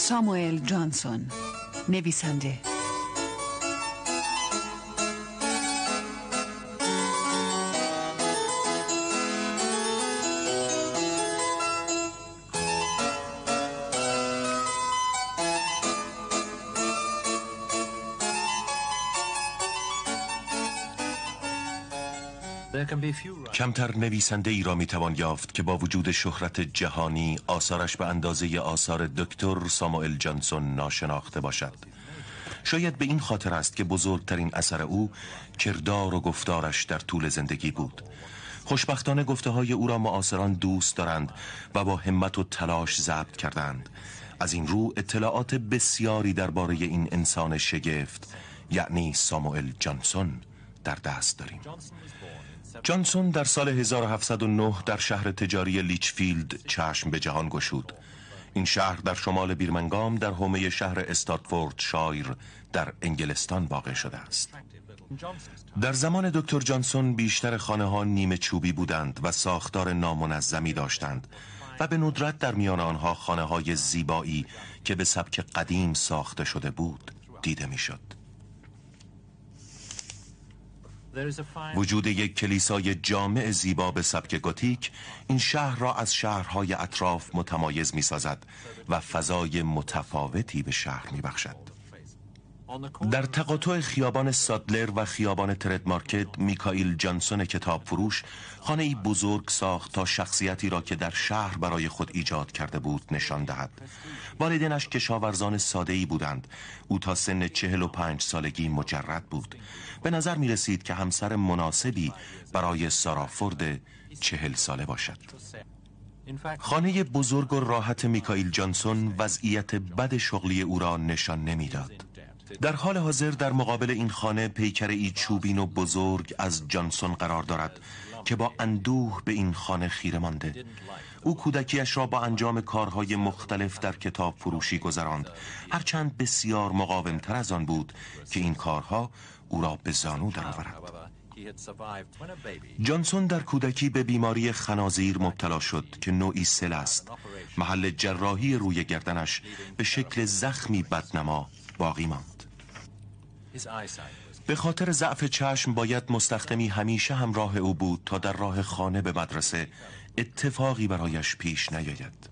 ساموئل جانسون نویسنده کمتر نویسنده ای را می توان یافت که با وجود شهرت جهانی آثارش به اندازه آثار دکتر ساموئل جانسون ناشناخته باشد شاید به این خاطر است که بزرگترین اثر او کردار و گفتارش در طول زندگی بود خوشبختانه گفته های او را معاصران دوست دارند و با همت و تلاش ضبط کردند از این رو اطلاعات بسیاری درباره این انسان شگفت یعنی ساموئل جانسون در دست داریم جانسون در سال 1709 در شهر تجاری لیچفیلد چشم به جهان گشود این شهر در شمال بیرمنگام در حومه شهر استاتفورد شایر در انگلستان واقع شده است در زمان دکتر جانسون بیشتر خانه ها نیمه چوبی بودند و ساختار نامنظمی داشتند و به ندرت در میان آنها خانه های زیبایی که به سبک قدیم ساخته شده بود دیده میشد. وجود یک کلیسای جامع زیبا به سبک گوتیک این شهر را از شهرهای اطراف متمایز می سازد و فضای متفاوتی به شهر می بخشد. در تقاطع خیابان سادلر و خیابان ترد مارکت میکائیل جانسون کتاب فروش خانه ای بزرگ ساخت تا شخصیتی را که در شهر برای خود ایجاد کرده بود نشان دهد والدینش کشاورزان ساده ای بودند او تا سن چهل و پنج سالگی مجرد بود به نظر می رسید که همسر مناسبی برای سارافورد چهل ساله باشد خانه بزرگ و راحت میکائیل جانسون وضعیت بد شغلی او را نشان نمیداد. در حال حاضر در مقابل این خانه پیکر ای چوبین و بزرگ از جانسون قرار دارد که با اندوه به این خانه خیره مانده او کودکیش را با انجام کارهای مختلف در کتاب فروشی گذراند هرچند بسیار تر از آن بود که این کارها او را به زانو درآورد جانسون در کودکی به بیماری خنازیر مبتلا شد که نوعی سل است محل جراحی روی گردنش به شکل زخمی بدنما باقی ماند به خاطر ضعف چشم باید مستخدمی همیشه همراه او بود تا در راه خانه به مدرسه اتفاقی برایش پیش نیاید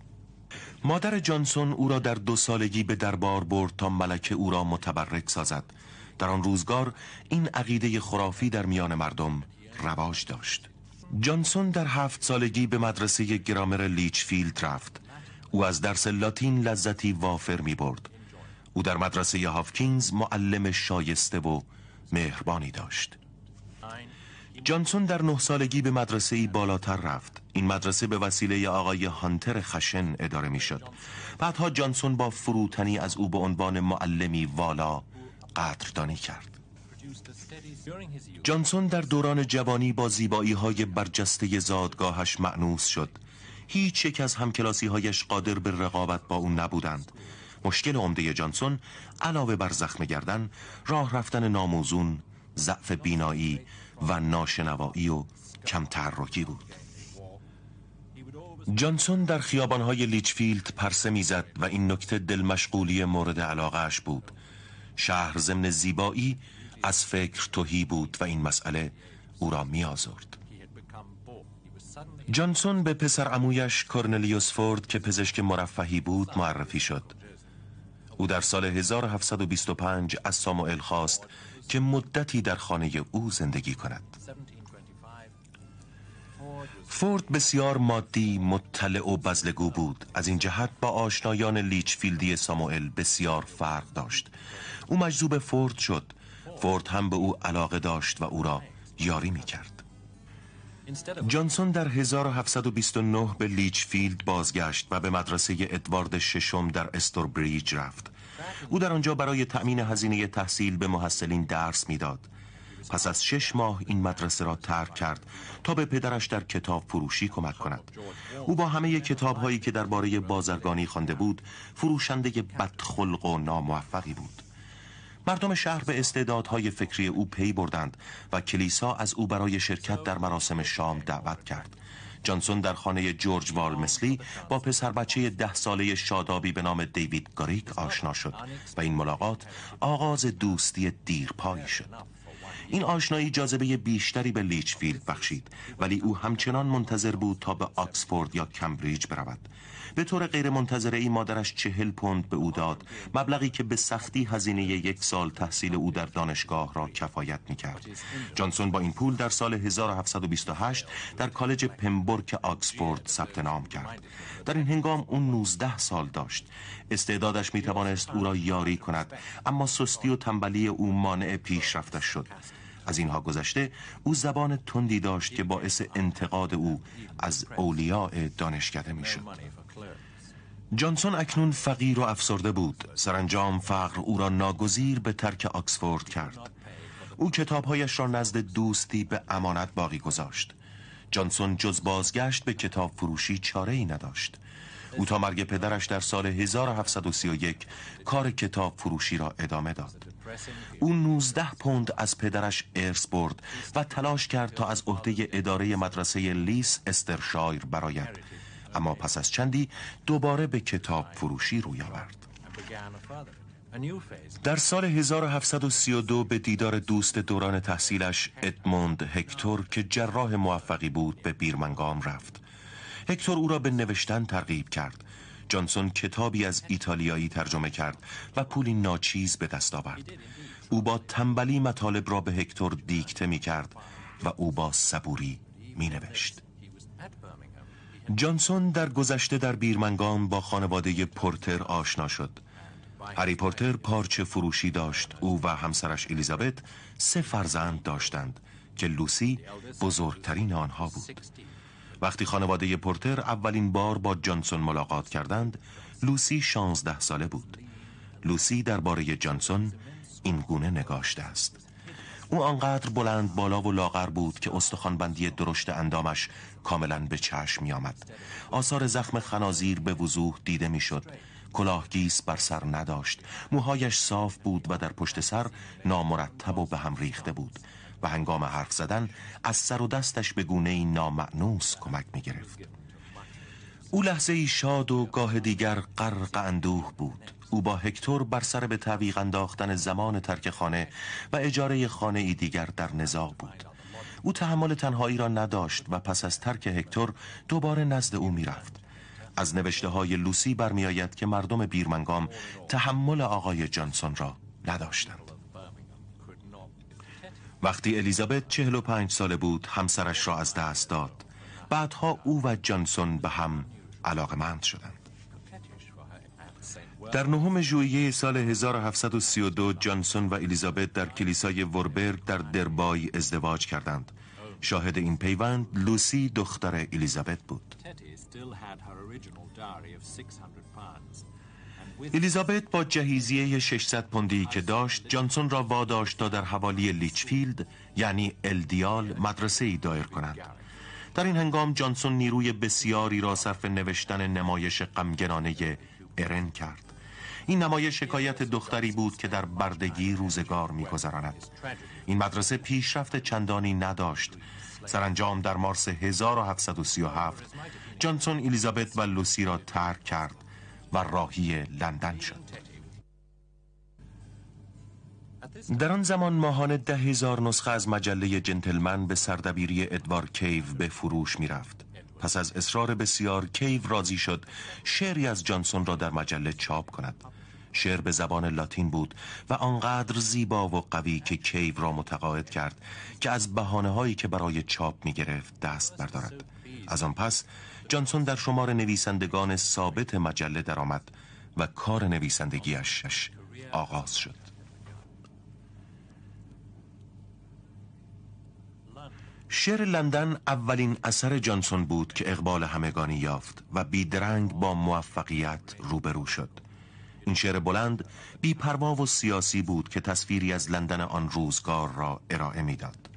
مادر جانسون او را در دو سالگی به دربار برد تا ملکه او را متبرک سازد در آن روزگار این عقیده خرافی در میان مردم رواج داشت جانسون در هفت سالگی به مدرسه گرامر لیچفیلد رفت او از درس لاتین لذتی وافر می برد او در مدرسه هافکینز معلم شایسته و مهربانی داشت جانسون در نه سالگی به مدرسه ای بالاتر رفت این مدرسه به وسیله آقای هانتر خشن اداره می شد بعدها جانسون با فروتنی از او به عنوان معلمی والا قدردانی کرد جانسون در دوران جوانی با زیبایی های برجسته زادگاهش معنوس شد هیچ یک از همکلاسی هایش قادر به رقابت با او نبودند مشکل عمده جانسون علاوه بر زخم گردن راه رفتن ناموزون ضعف بینایی و ناشنوایی و کم تحرکی بود جانسون در خیابانهای لیچفیلد پرسه میزد و این نکته دل مشغولی مورد علاقهش بود شهر ضمن زیبایی از فکر توهی بود و این مسئله او را می آزرد. جانسون به پسر امویش کورنلیوس فورد که پزشک مرفهی بود معرفی شد او در سال 1725 از ساموئل خواست که مدتی در خانه او زندگی کند فورد بسیار مادی، مطلع و بزلگو بود از این جهت با آشنایان لیچفیلدی ساموئل بسیار فرق داشت او مجذوب فورد شد فورد هم به او علاقه داشت و او را یاری می کرد جانسون در 1729 به لیچفیلد بازگشت و به مدرسه ادوارد ششم در استوربریج رفت او در آنجا برای تأمین هزینه تحصیل به محصلین درس میداد. پس از شش ماه این مدرسه را ترک کرد تا به پدرش در کتاب فروشی کمک کند او با همه کتاب هایی که درباره بازرگانی خوانده بود فروشنده بدخلق و ناموفقی بود مردم شهر به استعدادهای فکری او پی بردند و کلیسا از او برای شرکت در مراسم شام دعوت کرد جانسون در خانه جورج وال با پسر بچه ده ساله شادابی به نام دیوید گاریک آشنا شد و این ملاقات آغاز دوستی دیرپایی شد این آشنایی جاذبه بیشتری به لیچفیلد بخشید ولی او همچنان منتظر بود تا به آکسفورد یا کمبریج برود به طور غیرمنتظره ای مادرش چهل پوند به او داد مبلغی که به سختی هزینه یک سال تحصیل او در دانشگاه را کفایت می کرد جانسون با این پول در سال 1728 در کالج پمبورک آکسفورد ثبت نام کرد در این هنگام او 19 سال داشت استعدادش می توانست او را یاری کند اما سستی و تنبلی او مانع پیشرفتش شد از اینها گذشته او زبان تندی داشت که باعث انتقاد او از اولیاء دانشکده میشد. جانسون اکنون فقیر و افسرده بود سرانجام فقر او را ناگزیر به ترک آکسفورد کرد او کتابهایش را نزد دوستی به امانت باقی گذاشت جانسون جز بازگشت به کتاب فروشی چاره ای نداشت او تا مرگ پدرش در سال 1731 کار کتاب فروشی را ادامه داد او 19 پوند از پدرش ارث برد و تلاش کرد تا از عهده اداره مدرسه لیس استرشایر براید اما پس از چندی دوباره به کتاب فروشی روی آورد در سال 1732 به دیدار دوست دوران تحصیلش ادموند هکتور که جراح موفقی بود به بیرمنگام رفت هکتور او را به نوشتن ترغیب کرد جانسون کتابی از ایتالیایی ترجمه کرد و پولی ناچیز به دست آورد او با تنبلی مطالب را به هکتور دیکته می کرد و او با صبوری می نوشت جانسون در گذشته در بیرمنگام با خانواده پورتر آشنا شد هری پورتر پارچه فروشی داشت او و همسرش الیزابت سه فرزند داشتند که لوسی بزرگترین آنها بود وقتی خانواده پورتر اولین بار با جانسون ملاقات کردند لوسی شانزده ساله بود لوسی درباره جانسون این گونه نگاشته است او آنقدر بلند بالا و لاغر بود که استخوانبندی درشت اندامش کاملا به چشم می آمد. آثار زخم خنازیر به وضوح دیده میشد. کلاه گیس بر سر نداشت موهایش صاف بود و در پشت سر نامرتب و به هم ریخته بود و هنگام حرف زدن از سر و دستش به گونه این نامعنوس کمک می گرفت. او لحظه ای شاد و گاه دیگر غرق اندوه بود او با هکتور بر سر به تعویق انداختن زمان ترک خانه و اجاره خانه ای دیگر در نزاع بود او تحمل تنهایی را نداشت و پس از ترک هکتور دوباره نزد او میرفت از نوشته های لوسی برمیآید که مردم بیرمنگام تحمل آقای جانسون را نداشتند وقتی الیزابت پنج ساله بود همسرش را از دست داد بعدها او و جانسون به هم علاقمند شدند در نهم ژوئیه سال 1732 جانسون و الیزابت در کلیسای وربرگ در دربای ازدواج کردند. شاهد این پیوند لوسی دختر الیزابت بود. الیزابت با جهیزیه 600 پوندی که داشت جانسون را واداشت تا در حوالی لیچفیلد یعنی الدیال مدرسه ای دایر کند. در این هنگام جانسون نیروی بسیاری را صرف نوشتن نمایش غمگنانه ارن کرد. این نمایش شکایت دختری بود که در بردگی روزگار میگذراند این مدرسه پیشرفت چندانی نداشت سرانجام در مارس 1737 جانسون الیزابت و لوسی را ترک کرد و راهی لندن شد در آن زمان ماهانه ده هزار نسخه از مجله جنتلمن به سردبیری ادوار کیو به فروش می رفت. پس از اصرار بسیار کیو راضی شد شعری از جانسون را در مجله چاپ کند شعر به زبان لاتین بود و آنقدر زیبا و قوی که کیو را متقاعد کرد که از بحانه هایی که برای چاپ می گرفت دست بردارد از آن پس جانسون در شمار نویسندگان ثابت مجله درآمد و کار نویسندگیشش آغاز شد شعر لندن اولین اثر جانسون بود که اقبال همگانی یافت و بیدرنگ با موفقیت روبرو شد این شعر بلند بیپروا و سیاسی بود که تصویری از لندن آن روزگار را ارائه میداد.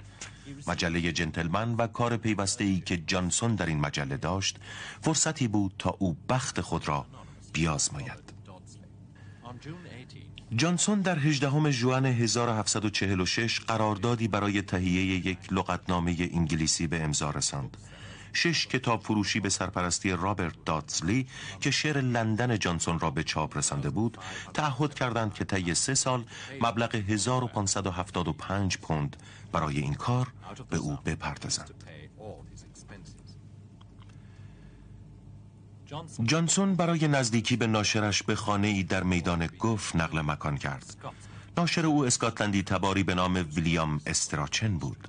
مجله جنتلمن و کار پیوسته ای که جانسون در این مجله داشت فرصتی بود تا او بخت خود را بیازماید جانسون در 18 ژوئن 1746 قراردادی برای تهیه یک لغتنامه انگلیسی به امضا رساند شش کتاب فروشی به سرپرستی رابرت داتزلی که شعر لندن جانسون را به چاپ رسانده بود تعهد کردند که طی سه سال مبلغ 1575 پوند برای این کار به او بپردازند جانسون برای نزدیکی به ناشرش به خانه ای در میدان گف نقل مکان کرد ناشر او اسکاتلندی تباری به نام ویلیام استراچن بود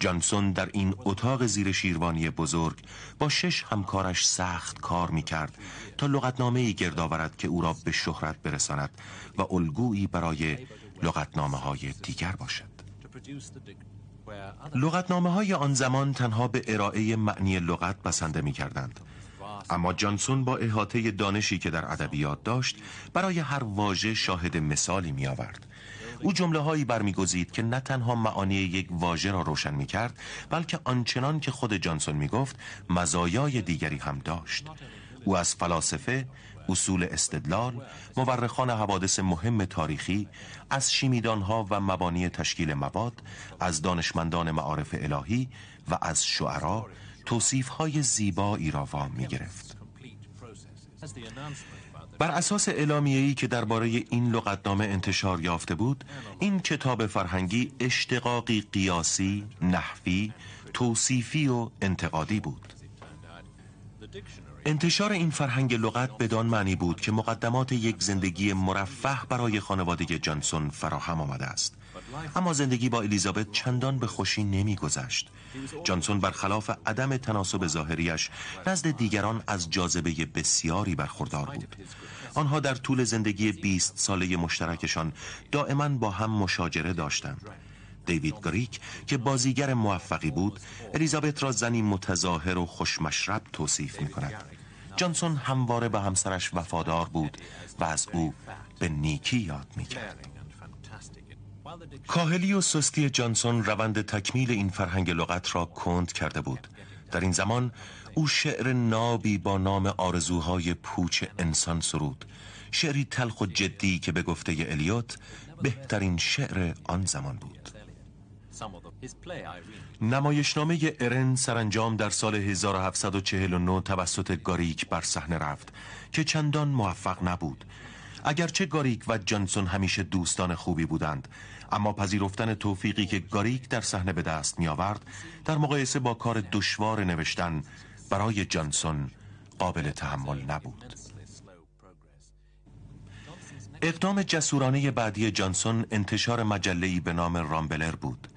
جانسون در این اتاق زیر شیروانی بزرگ با شش همکارش سخت کار می کرد تا لغتنامه ای گرد آورد که او را به شهرت برساند و الگویی برای لغتنامه های دیگر باشد لغتنامه های آن زمان تنها به ارائه معنی لغت بسنده می کردند اما جانسون با احاطه دانشی که در ادبیات داشت برای هر واژه شاهد مثالی می آورد او جمله هایی برمیگزید که نه تنها معانی یک واژه را روشن می کرد بلکه آنچنان که خود جانسون می گفت مزایای دیگری هم داشت او از فلاسفه اصول استدلال، مورخان حوادث مهم تاریخی، از ها و مبانی تشکیل مواد، از دانشمندان معارف الهی و از شعرا توصیف های زیبایی را وام می گرفت. بر اساس اعلامیه‌ای که درباره این لغتنامه انتشار یافته بود این کتاب فرهنگی اشتقاقی قیاسی، نحوی، توصیفی و انتقادی بود انتشار این فرهنگ لغت بدان معنی بود که مقدمات یک زندگی مرفه برای خانواده جانسون فراهم آمده است اما زندگی با الیزابت چندان به خوشی نمیگذشت. جانسون برخلاف عدم تناسب ظاهریش نزد دیگران از جاذبه بسیاری برخوردار بود. آنها در طول زندگی 20 ساله مشترکشان دائما با هم مشاجره داشتند. دیوید گریک که بازیگر موفقی بود الیزابت را زنی متظاهر و خوشمشرب توصیف می کند جانسون همواره به همسرش وفادار بود و از او به نیکی یاد می کرد. کاهلی و سستی جانسون روند تکمیل این فرهنگ لغت را کند کرده بود در این زمان او شعر نابی با نام آرزوهای پوچ انسان سرود شعری تلخ و جدی که به گفته الیوت بهترین شعر آن زمان بود نمایشنامه ارن سرانجام در سال 1749 توسط گاریک بر صحنه رفت که چندان موفق نبود اگرچه گاریک و جانسون همیشه دوستان خوبی بودند اما پذیرفتن توفیقی که گاریک در صحنه به دست می آورد در مقایسه با کار دشوار نوشتن برای جانسون قابل تحمل نبود اقدام جسورانه بعدی جانسون انتشار مجله‌ای به نام رامبلر بود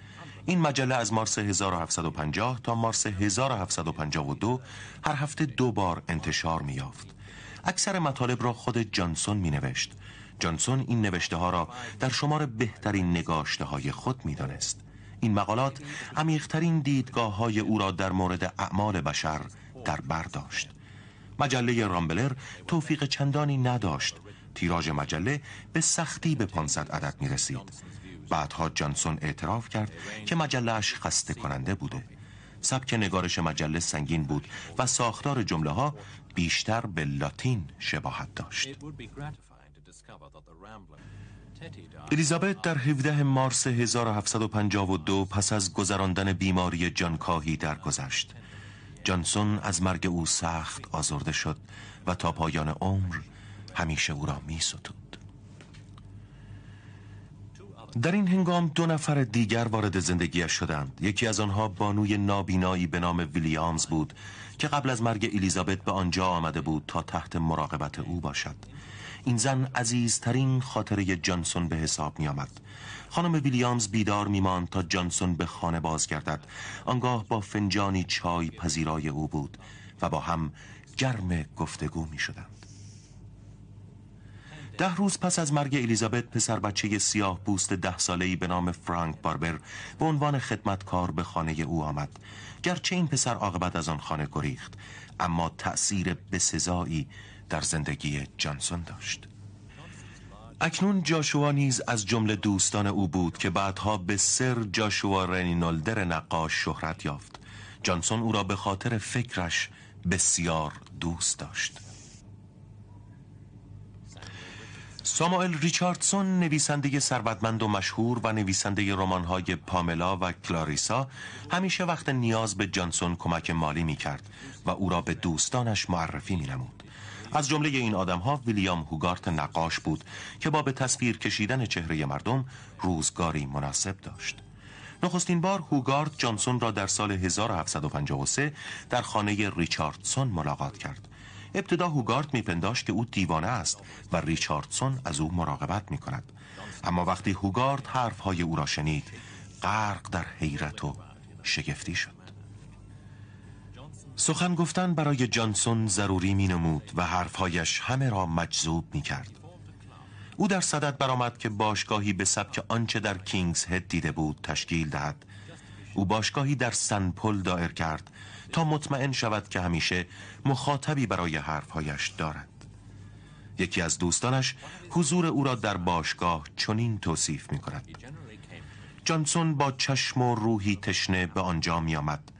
این مجله از مارس 1750 تا مارس 1752 هر هفته دو بار انتشار می‌یافت. اکثر مطالب را خود جانسون می نوشت جانسون این نوشته ها را در شمار بهترین نگاشته های خود می دانست. این مقالات عمیقترین دیدگاه های او را در مورد اعمال بشر در بر داشت مجله رامبلر توفیق چندانی نداشت تیراژ مجله به سختی به 500 عدد می رسید بعدها جانسون اعتراف کرد که مجلهش خسته کننده بوده سبک نگارش مجله سنگین بود و ساختار جمله ها بیشتر به لاتین شباهت داشت الیزابت در 17 مارس 1752 پس از گذراندن بیماری جانکاهی درگذشت. جانسون از مرگ او سخت آزرده شد و تا پایان عمر همیشه او را می در این هنگام دو نفر دیگر وارد زندگی شدند یکی از آنها بانوی نابینایی به نام ویلیامز بود که قبل از مرگ الیزابت به آنجا آمده بود تا تحت مراقبت او باشد این زن عزیزترین خاطره جانسون به حساب می آمد خانم ویلیامز بیدار میماند تا جانسون به خانه بازگردد آنگاه با فنجانی چای پذیرای او بود و با هم گرم گفتگو می شدند ده روز پس از مرگ الیزابت پسر بچه سیاه پوست ده ساله‌ای به نام فرانک باربر به عنوان خدمتکار به خانه او آمد گرچه این پسر عاقبت از آن خانه گریخت اما تأثیر بسزایی در زندگی جانسون داشت اکنون جاشوا نیز از جمله دوستان او بود که بعدها به سر جاشوا رنینولدر نقاش شهرت یافت جانسون او را به خاطر فکرش بسیار دوست داشت ساموئل ریچاردسون نویسنده ثروتمند و مشهور و نویسنده رمان‌های پاملا و کلاریسا همیشه وقت نیاز به جانسون کمک مالی می کرد و او را به دوستانش معرفی می از جمله این ها ویلیام هوگارت نقاش بود که با به تصویر کشیدن چهره مردم روزگاری مناسب داشت. نخستین بار هوگارد جانسون را در سال 1753 در خانه ریچاردسون ملاقات کرد ابتدا هوگارت میپنداشت که او دیوانه است و ریچاردسون از او مراقبت می اما وقتی هوگارت حرفهای او را شنید غرق در حیرت و شگفتی شد سخن گفتن برای جانسون ضروری می و حرفهایش همه را مجذوب می کرد او در صدد برآمد که باشگاهی به سبک آنچه در کینگز هد دیده بود تشکیل دهد او باشگاهی در سنپل دایر کرد تا مطمئن شود که همیشه مخاطبی برای حرفهایش دارد یکی از دوستانش حضور او را در باشگاه چنین توصیف می کند جانسون با چشم و روحی تشنه به آنجا می آمد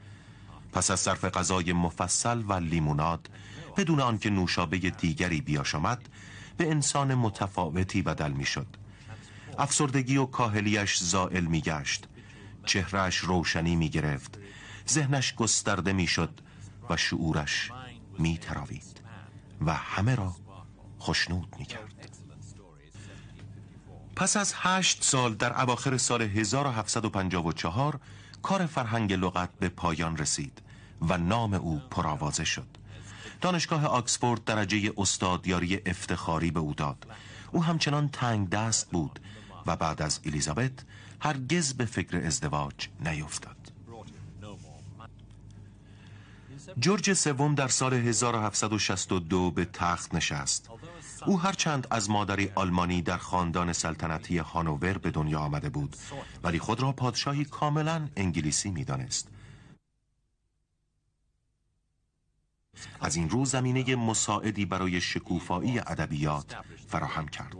پس از صرف غذای مفصل و لیموناد بدون آنکه نوشابه دیگری بیاشامد به انسان متفاوتی بدل می شد افسردگی و کاهلیش زائل می گشت چهرش روشنی می گرفت ذهنش گسترده میشد و شعورش می تراوید و همه را خوشنود می کرد. پس از هشت سال در اواخر سال 1754 کار فرهنگ لغت به پایان رسید و نام او پرآوازه شد دانشگاه آکسفورد درجه استادیاری افتخاری به او داد او همچنان تنگ دست بود و بعد از الیزابت هرگز به فکر ازدواج نیفتاد جورج سوم در سال 1762 به تخت نشست او هرچند از مادری آلمانی در خاندان سلطنتی هانوور به دنیا آمده بود ولی خود را پادشاهی کاملا انگلیسی میدانست از این رو زمینه مساعدی برای شکوفایی ادبیات فراهم کرد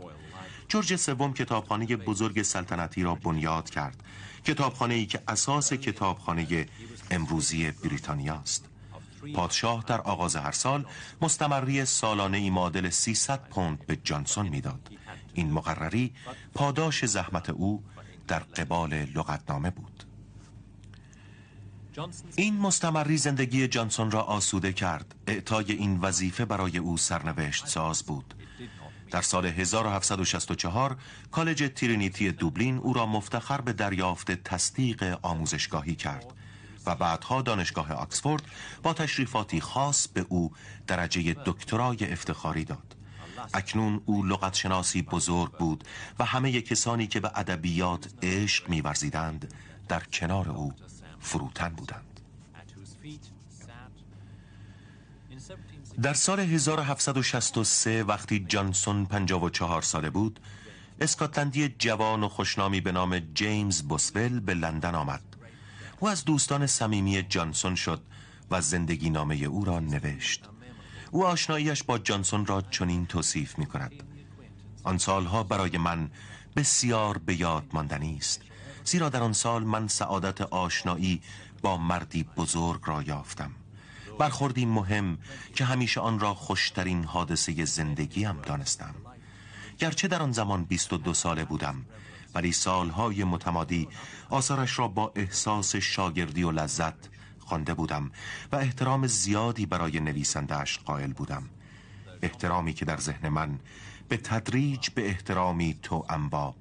جورج سوم کتابخانه بزرگ سلطنتی را بنیاد کرد کتابخانه ای که اساس کتابخانه امروزی بریتانیا است پادشاه در آغاز هر سال مستمری سالانه ای معادل 300 پوند به جانسون میداد. این مقرری پاداش زحمت او در قبال لغتنامه بود. این مستمری زندگی جانسون را آسوده کرد اعطای این وظیفه برای او سرنوشت ساز بود در سال 1764 کالج ترینیتی دوبلین او را مفتخر به دریافت تصدیق آموزشگاهی کرد و بعدها دانشگاه آکسفورد با تشریفاتی خاص به او درجه دکترای افتخاری داد اکنون او لغتشناسی بزرگ بود و همه کسانی که به ادبیات عشق می‌ورزیدند در کنار او فروتن بودند در سال 1763 وقتی جانسون 54 ساله بود اسکاتلندی جوان و خوشنامی به نام جیمز بوسول به لندن آمد او از دوستان صمیمی جانسون شد و زندگی نامه او را نوشت او آشناییش با جانسون را چنین توصیف می کند آن سالها برای من بسیار به یاد ماندنی است زیرا در آن سال من سعادت آشنایی با مردی بزرگ را یافتم برخوردی مهم که همیشه آن را خوشترین حادثه زندگیم دانستم گرچه در آن زمان 22 ساله بودم ولی سالهای متمادی آثارش را با احساس شاگردی و لذت خوانده بودم و احترام زیادی برای نویسندهش قائل بودم احترامی که در ذهن من به تدریج به احترامی تو با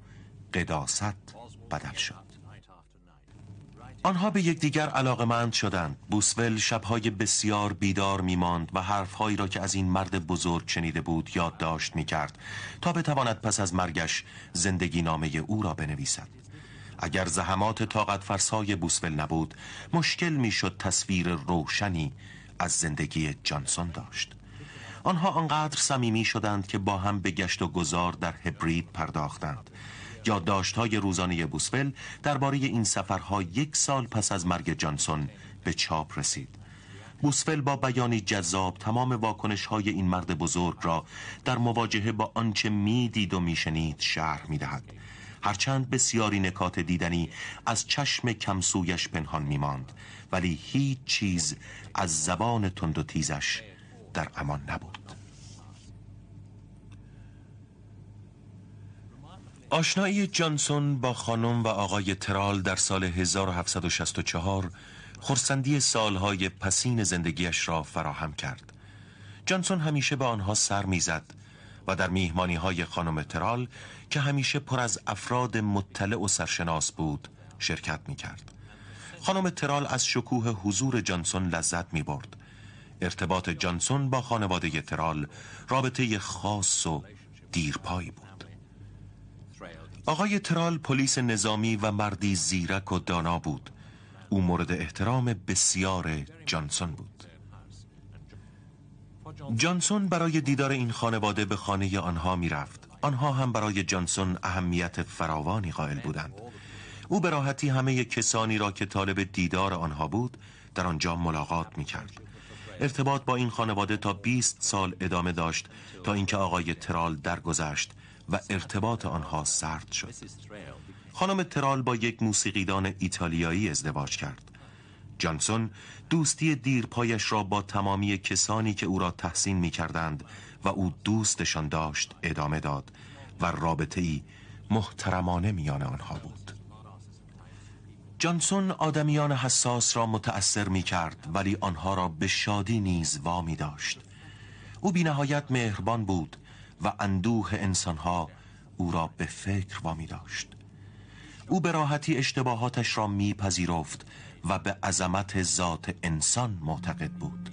قداست بدل شد آنها به یکدیگر مند شدند بوسول شبهای بسیار بیدار میماند و حرفهایی را که از این مرد بزرگ شنیده بود یادداشت میکرد تا بتواند پس از مرگش زندگی نامه او را بنویسد اگر زحمات طاقت فرسای بوسول نبود مشکل میشد تصویر روشنی از زندگی جانسون داشت آنها آنقدر صمیمی شدند که با هم به گشت و گذار در هبرید پرداختند یادداشت‌های روزانه بوسفل درباره این سفرها یک سال پس از مرگ جانسون به چاپ رسید. بوسفل با بیانی جذاب تمام واکنش های این مرد بزرگ را در مواجهه با آنچه میدید و میشنید شرح میدهد. هرچند بسیاری نکات دیدنی از چشم کمسویش پنهان ماند ولی هیچ چیز از زبان تند و تیزش در امان نبود. آشنایی جانسون با خانم و آقای ترال در سال 1764 خرسندی سالهای پسین زندگیش را فراهم کرد جانسون همیشه به آنها سر میزد و در میهمانی های خانم ترال که همیشه پر از افراد مطلع و سرشناس بود شرکت می کرد خانم ترال از شکوه حضور جانسون لذت می برد ارتباط جانسون با خانواده ترال رابطه خاص و دیرپایی بود آقای ترال پلیس نظامی و مردی زیرک و دانا بود او مورد احترام بسیار جانسون بود جانسون برای دیدار این خانواده به خانه آنها می رفت. آنها هم برای جانسون اهمیت فراوانی قائل بودند او به راحتی همه کسانی را که طالب دیدار آنها بود در آنجا ملاقات می کرد ارتباط با این خانواده تا 20 سال ادامه داشت تا اینکه آقای ترال درگذشت و ارتباط آنها سرد شد خانم ترال با یک موسیقیدان ایتالیایی ازدواج کرد جانسون دوستی دیرپایش را با تمامی کسانی که او را تحسین می کردند و او دوستشان داشت ادامه داد و رابطه ای محترمانه میان آنها بود جانسون آدمیان حساس را متأثر می کرد ولی آنها را به شادی نیز وامی داشت او بی نهایت مهربان بود و اندوه انسانها او را به فکر وامی داشت او به راحتی اشتباهاتش را میپذیرفت و به عظمت ذات انسان معتقد بود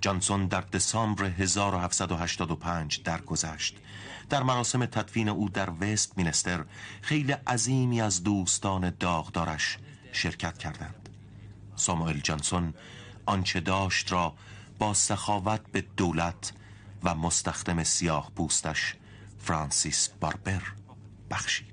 جانسون در دسامبر 1785 درگذشت در مراسم تدفین او در وست مینستر خیلی عظیمی از دوستان داغدارش شرکت کردند ساموئل جانسون آنچه داشت را با سخاوت به دولت و مستخدم سیاه پوستش فرانسیس باربر بخشید